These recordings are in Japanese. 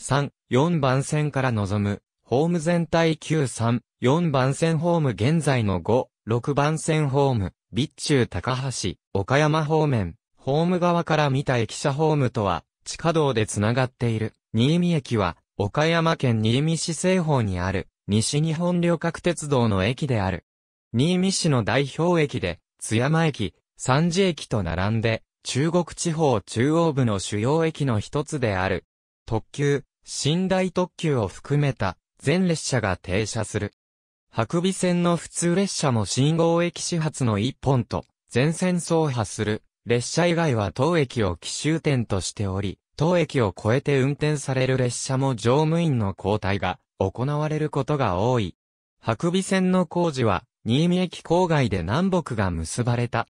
3、4番線から望む、ホーム全体9、3、4番線ホーム現在の5、6番線ホーム、備中高橋、岡山方面、ホーム側から見た駅舎ホームとは、地下道でつながっている、新見駅は、岡山県新見市西方にある、西日本旅客鉄道の駅である。新見市の代表駅で、津山駅、三次駅と並んで、中国地方中央部の主要駅の一つである。特急、寝台特急を含めた全列車が停車する。白尾線の普通列車も信号駅始発の一本と全線走破する列車以外は当駅を奇襲点としており、当駅を越えて運転される列車も乗務員の交代が行われることが多い。白尾線の工事は新見駅郊外で南北が結ばれた。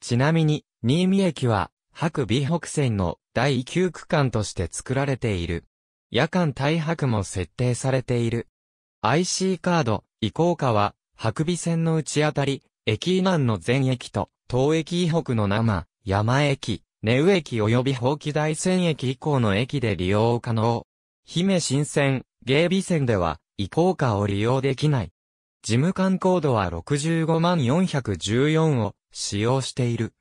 ちなみに新見駅は白尾北線の第9区間として作られている。夜間退泊も設定されている。IC カード、移行下は、白尾線の内あたり、駅以南の全駅と、東駅以北の生、山駅、根尾駅及び法規大線駅以降の駅で利用可能。姫新線、芸備線では、移行下を利用できない。事務官コードは65万414を使用している。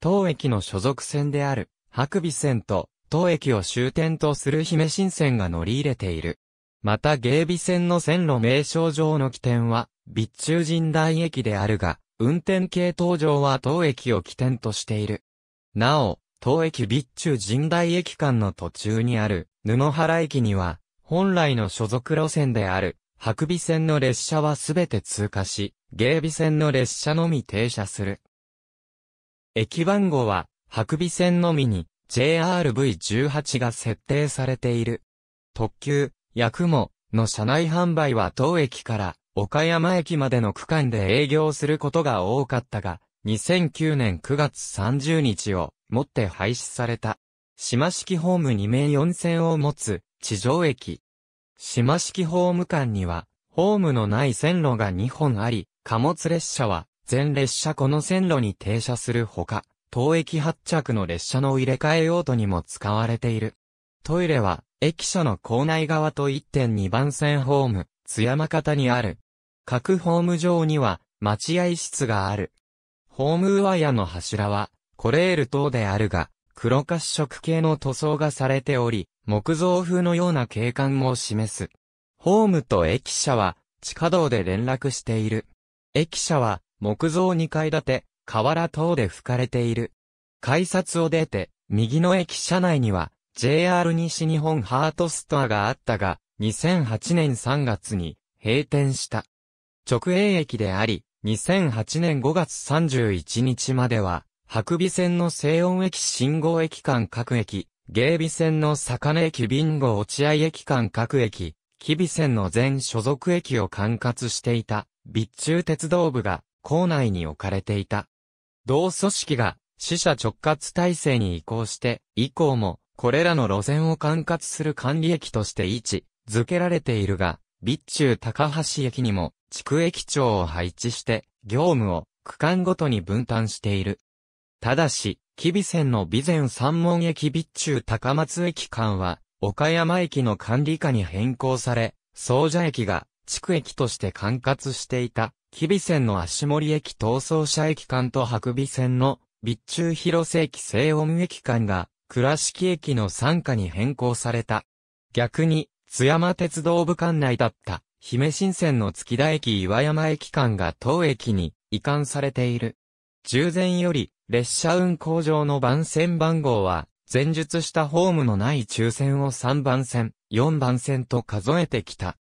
当駅の所属線である、白尾線と当駅を終点とする姫新線が乗り入れている。また芸備線の線路名称上の起点は、備中神代駅であるが、運転系統上は当駅を起点としている。なお、当駅備中神代駅間の途中にある、布原駅には、本来の所属路線である、白尾線の列車はすべて通過し、芸備線の列車のみ停車する。駅番号は、白尾線のみに、JRV18 が設定されている。特急、ヤクモの車内販売は当駅から岡山駅までの区間で営業することが多かったが、2009年9月30日をもって廃止された。島式ホーム2面4線を持つ地上駅。島式ホーム間には、ホームのない線路が2本あり、貨物列車は全列車この線路に停車するほか、当駅発着の列車の入れ替え用途にも使われている。トイレは、駅舎の構内側と1.2番線ホーム、津山方にある。各ホーム上には、待合室がある。ホーム上屋の柱は、コレール等であるが、黒褐色系の塗装がされており、木造風のような景観を示す。ホームと駅舎は、地下道で連絡している。駅舎は、木造2階建て、河原等で吹かれている。改札を出て、右の駅舎内には、JR 西日本ハートストアがあったが、2008年3月に閉店した。直営駅であり、2008年5月31日までは、白尾線の西音駅信号駅間各駅、芸備線の坂根駅ビンゴ落合駅間各駅、吉備線の全所属駅を管轄していた、備中鉄道部が、構内に置かれていた。同組織が死者直轄体制に移行して、以降も、これらの路線を管轄する管理駅として位置づけられているが、備中高橋駅にも、地区駅長を配置して、業務を区間ごとに分担している。ただし、吉備線の備前三門駅備中高松駅間は、岡山駅の管理下に変更され、総社駅が地区駅として管轄していた、日備線の足森駅逃走車駅間と白備線の備中広瀬駅西温駅間が倉敷駅の参下に変更された。逆に、津山鉄道部管内だった、姫新線の月田駅岩山駅間が当駅に移管されている。従前より、列車運行上の番線番号は、前述したホームのない抽選を3番線、4番線と数えてきた。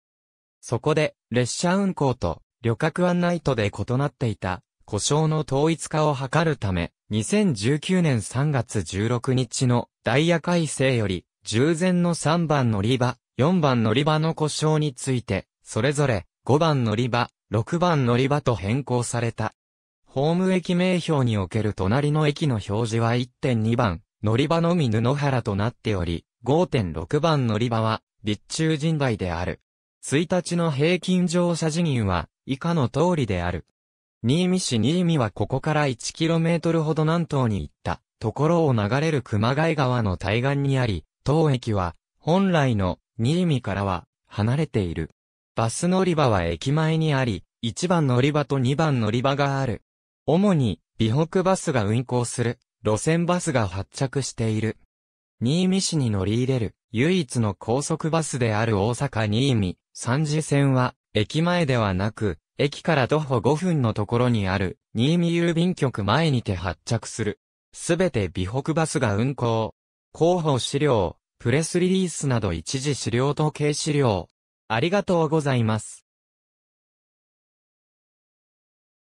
そこで、列車運行と旅客案内とで異なっていた、故障の統一化を図るため、2019年3月16日のダイヤ改正より、従前の3番乗り場、4番乗り場の故障について、それぞれ5番乗り場、6番乗り場と変更された。ホーム駅名標における隣の駅の表示は1.2番、乗り場のみ布原となっており、5.6番乗り場は、備中人台である。1日の平均乗車人員は、以下の通りである。新見市新見はここから 1km ほど南東に行った、ところを流れる熊谷川の対岸にあり、当駅は、本来の新見からは、離れている。バス乗り場は駅前にあり、1番乗り場と2番乗り場がある。主に、美北バスが運行する、路線バスが発着している。新見市に乗り入れる、唯一の高速バスである大阪新見、三次線は、駅前ではなく、駅から徒歩5分のところにある、新見郵便局前にて発着する。すべて美北バスが運行。広報資料、プレスリリースなど一時資料と計資料。ありがとうございます。